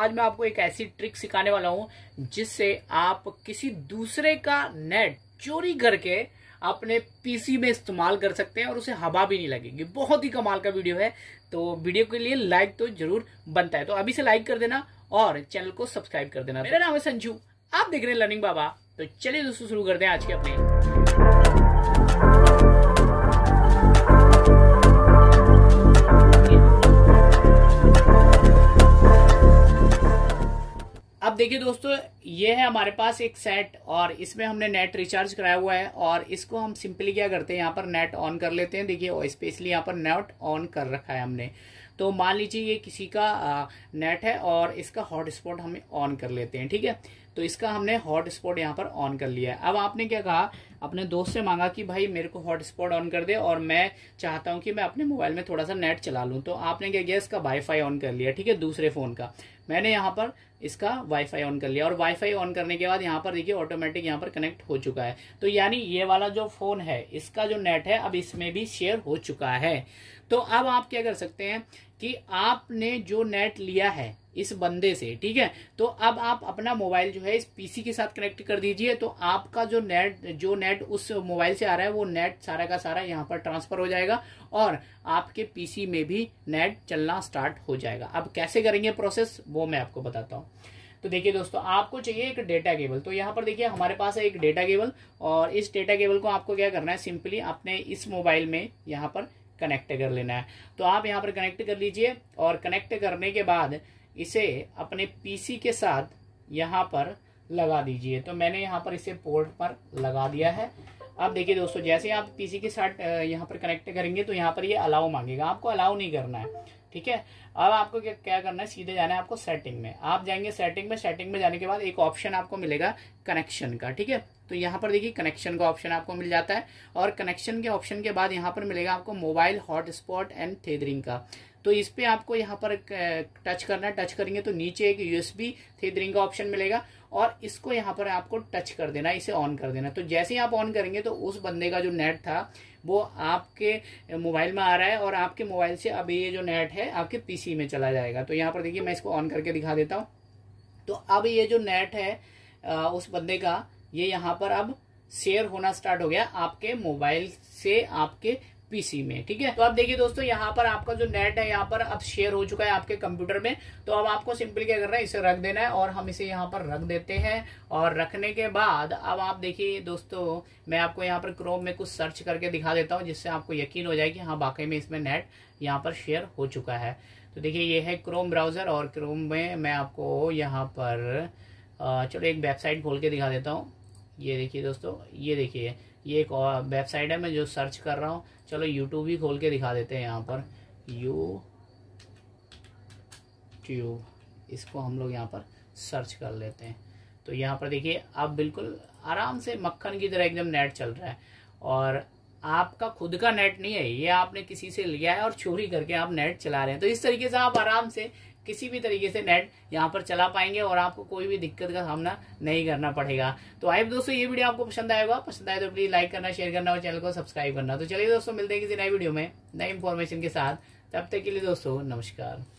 आज मैं आपको एक ऐसी ट्रिक सिखाने वाला हूं जिससे आप किसी दूसरे का नेट चोरी करके अपने पीसी में इस्तेमाल कर सकते हैं और उसे हवा भी नहीं लगेगी बहुत ही कमाल का वीडियो है तो वीडियो के लिए लाइक तो जरूर बनता है तो अभी से लाइक कर देना और चैनल को सब्सक्राइब कर देना मेरा नाम है संजू आप देख रहे हैं लर्निंग बाबा तो चलिए दोस्तों शुरू करते हैं आज के अपने देखिए दोस्तों ये है हमारे पास एक सेट और इसमें हमने नेट रिचार्ज कराया हुआ है और इसको हम सिंपली क्या करते हैं यहाँ पर नेट ऑन कर लेते हैं देखिए स्पेशली यहाँ पर नेट ऑन कर रखा है हमने तो मान लीजिए ये किसी का नेट है और इसका हॉटस्पॉट हम ऑन कर लेते हैं ठीक है तो इसका हमने हॉटस्पॉट यहाँ पर ऑन कर लिया है अब आपने क्या कहा अपने दोस्त से मांगा कि भाई मेरे को हॉटस्पॉट ऑन कर दे और मैं चाहता हूँ कि मैं अपने मोबाइल में थोड़ा सा नेट चला लूँ तो आपने क्या किया इसका वाईफाई ऑन कर लिया ठीक है दूसरे फ़ोन का मैंने यहाँ पर इसका वाईफाई ऑन कर लिया और वाई वाईफाई ऑन करने के बाद यहाँ पर देखिए ऑटोमेटिक यहाँ पर कनेक्ट हो चुका है तो यानी ये वाला जो फोन है इसका जो नेट है अब इसमें भी शेयर हो चुका है तो अब आप क्या कर सकते हैं कि आपने जो नेट लिया है इस बंदे से ठीक है तो अब आप अपना मोबाइल जो है इस पीसी के साथ कनेक्ट कर दीजिए तो आपका जो नेट जो नेट उस मोबाइल से आ रहा है वो नेट सारा का सारा यहाँ पर ट्रांसफर हो जाएगा और आपके पीसी में भी नेट चलना स्टार्ट हो जाएगा अब कैसे करेंगे प्रोसेस वो मैं आपको बताता हूँ तो देखिए दोस्तों आपको चाहिए एक डेटा केबल तो यहाँ पर देखिए हमारे पास है एक डेटा केबल और इस डेटा केबल को आपको क्या करना है सिंपली अपने इस मोबाइल में यहाँ पर कनेक्ट कर लेना है तो आप यहाँ पर कनेक्ट कर लीजिए और कनेक्ट करने के बाद इसे अपने पीसी के साथ यहाँ पर लगा दीजिए तो मैंने यहाँ पर इसे पोर्ट पर लगा दिया है अब देखिए दोस्तों जैसे आप पीसी के साथ यहाँ पर कनेक्ट करेंगे तो यहाँ पर ये यह अलाउ मांगेगा आपको अलाउ नहीं करना है ठीक है अब आपको क्या क्या करना है सीधे जाना है आपको सेटिंग में आप जाएंगे सेटिंग में सेटिंग में जाने के बाद एक ऑप्शन आपको मिलेगा कनेक्शन का ठीक है तो यहाँ पर देखिए कनेक्शन का ऑप्शन आपको मिल जाता है और कनेक्शन के ऑप्शन के बाद यहाँ पर मिलेगा आपको मोबाइल हॉटस्पॉट एंड थेदरिंग का तो इस पर आपको यहाँ पर टच करना टच करेंगे तो नीचे एक यूएसबी थे का ऑप्शन मिलेगा और इसको यहाँ पर आपको टच कर देना इसे ऑन कर देना तो जैसे ही आप ऑन करेंगे तो उस बंदे का जो नेट था वो आपके मोबाइल में आ रहा है और आपके मोबाइल से अब ये जो नेट है आपके पीसी में चला जाएगा तो यहाँ पर देखिए मैं इसको ऑन करके दिखा देता हूँ तो अब ये जो नेट है उस बंदे का ये यहाँ पर अब शेयर होना स्टार्ट हो गया आपके मोबाइल से आपके पीसी में ठीक है तो अब देखिए दोस्तों यहाँ पर आपका जो नेट है यहाँ पर अब शेयर हो चुका है आपके कंप्यूटर में तो अब आपको सिंपली क्या करना है इसे रख देना है और हम इसे यहाँ पर रख देते हैं और रखने के बाद अब आप देखिए दोस्तों मैं आपको यहाँ पर क्रोम में कुछ सर्च करके दिखा देता हूँ जिससे आपको यकीन हो जाए कि हाँ वाकई में इसमें नेट यहाँ पर शेयर हो चुका है तो देखिए ये है क्रोम ब्राउज़र और क्रोम में मैं आपको यहाँ पर चलो एक वेबसाइट खोल के दिखा देता हूँ ये देखिए दोस्तों ये देखिए ये एक वेबसाइट है मैं जो सर्च कर रहा हूँ चलो यूट्यूब ही खोल के दिखा देते हैं यहाँ पर यू ट्यूब इसको हम लोग यहाँ पर सर्च कर लेते हैं तो यहाँ पर देखिए आप बिल्कुल आराम से मक्खन की तरह एकदम नेट चल रहा है और आपका खुद का नेट नहीं है ये आपने किसी से लिया है और चोरी करके आप नेट चला रहे हैं तो इस तरीके से आप आराम से किसी भी तरीके से नेट यहाँ पर चला पाएंगे और आपको कोई भी दिक्कत का सामना नहीं करना पड़ेगा तो आइए दोस्तों ये वीडियो आपको पसंद आएगा पसंद आए तो प्लीज लाइक करना शेयर करना और चैनल को सब्सक्राइब करना तो चलिए दोस्तों मिलते हैं किसी नए वीडियो में नई इन्फॉर्मेशन के साथ तब तक के लिए दोस्तों नमस्कार